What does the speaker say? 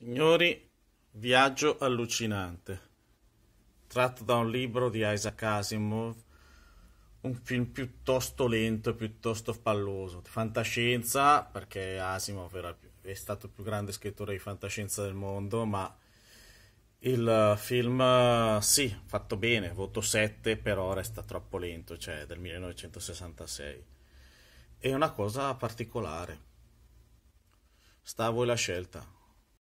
Signori, viaggio allucinante, tratto da un libro di Isaac Asimov, un film piuttosto lento, piuttosto falloso, di fantascienza, perché Asimov era, è stato il più grande scrittore di fantascienza del mondo, ma il eh, film, eh, sì, fatto bene, voto 7, però resta troppo lento, cioè del 1966. È una cosa particolare. Sta a voi la scelta.